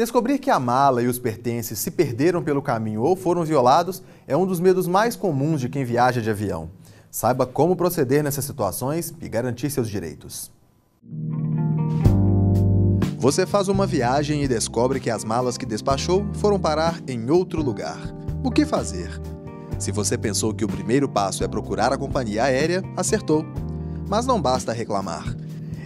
Descobrir que a mala e os pertences se perderam pelo caminho ou foram violados é um dos medos mais comuns de quem viaja de avião. Saiba como proceder nessas situações e garantir seus direitos. Você faz uma viagem e descobre que as malas que despachou foram parar em outro lugar. O que fazer? Se você pensou que o primeiro passo é procurar a companhia aérea, acertou. Mas não basta reclamar.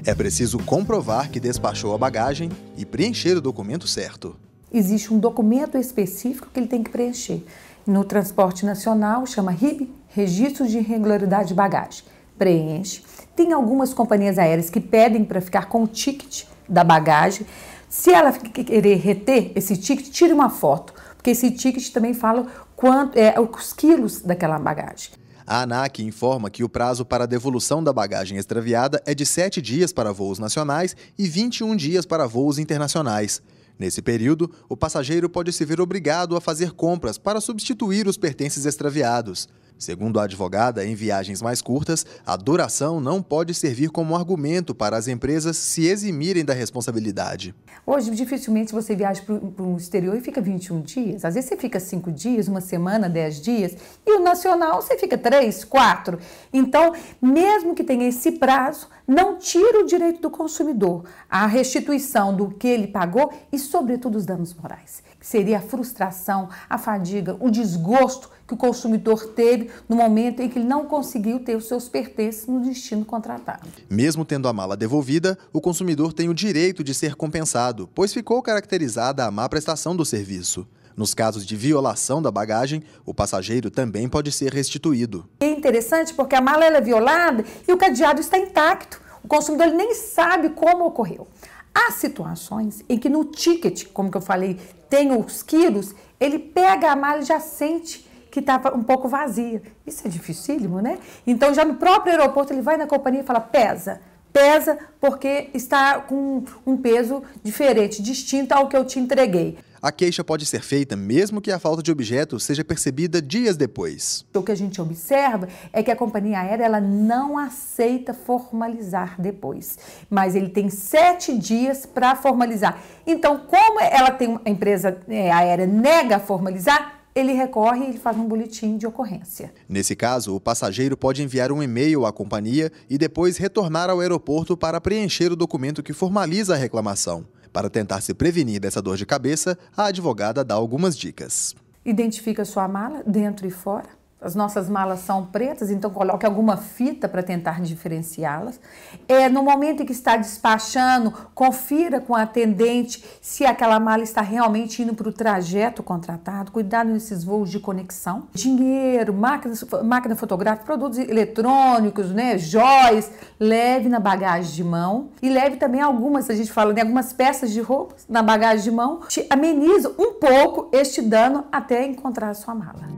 É preciso comprovar que despachou a bagagem e preencher o documento certo. Existe um documento específico que ele tem que preencher. No transporte nacional chama RIB, Registro de Irregularidade de Bagagem. Preenche. Tem algumas companhias aéreas que pedem para ficar com o ticket da bagagem. Se ela querer reter esse ticket, tire uma foto, porque esse ticket também fala quanto é os quilos daquela bagagem. A ANAC informa que o prazo para devolução da bagagem extraviada é de 7 dias para voos nacionais e 21 dias para voos internacionais. Nesse período, o passageiro pode se ver obrigado a fazer compras para substituir os pertences extraviados. Segundo a advogada, em viagens mais curtas, a duração não pode servir como argumento para as empresas se eximirem da responsabilidade. Hoje, dificilmente você viaja para o exterior e fica 21 dias. Às vezes você fica 5 dias, uma semana, 10 dias. E o nacional você fica 3, 4. Então, mesmo que tenha esse prazo, não tira o direito do consumidor à restituição do que ele pagou e, sobretudo, os danos morais seria a frustração, a fadiga, o desgosto que o consumidor teve no momento em que ele não conseguiu ter os seus pertences no destino contratado. Mesmo tendo a mala devolvida, o consumidor tem o direito de ser compensado, pois ficou caracterizada a má prestação do serviço. Nos casos de violação da bagagem, o passageiro também pode ser restituído. É interessante porque a mala é violada e o cadeado está intacto. O consumidor nem sabe como ocorreu. Há situações em que no ticket, como que eu falei, tem os quilos, ele pega a mala e já sente que estava um pouco vazia. Isso é dificílimo, né? Então já no próprio aeroporto ele vai na companhia e fala, pesa, pesa porque está com um peso diferente, distinto ao que eu te entreguei. A queixa pode ser feita mesmo que a falta de objeto seja percebida dias depois. O que a gente observa é que a companhia aérea ela não aceita formalizar depois, mas ele tem sete dias para formalizar. Então, como ela tem a empresa é, aérea nega formalizar, ele recorre e ele faz um boletim de ocorrência. Nesse caso, o passageiro pode enviar um e-mail à companhia e depois retornar ao aeroporto para preencher o documento que formaliza a reclamação. Para tentar se prevenir dessa dor de cabeça, a advogada dá algumas dicas. Identifica sua mala dentro e fora as nossas malas são pretas, então coloque alguma fita para tentar diferenciá-las. É, no momento em que está despachando, confira com a atendente se aquela mala está realmente indo para o trajeto contratado. Cuidado nesses voos de conexão. Dinheiro, máquinas, máquina fotográfica, produtos eletrônicos, né, joias, leve na bagagem de mão e leve também algumas, a gente fala, né, algumas peças de roupas na bagagem de mão. Te ameniza um pouco este dano até encontrar a sua mala.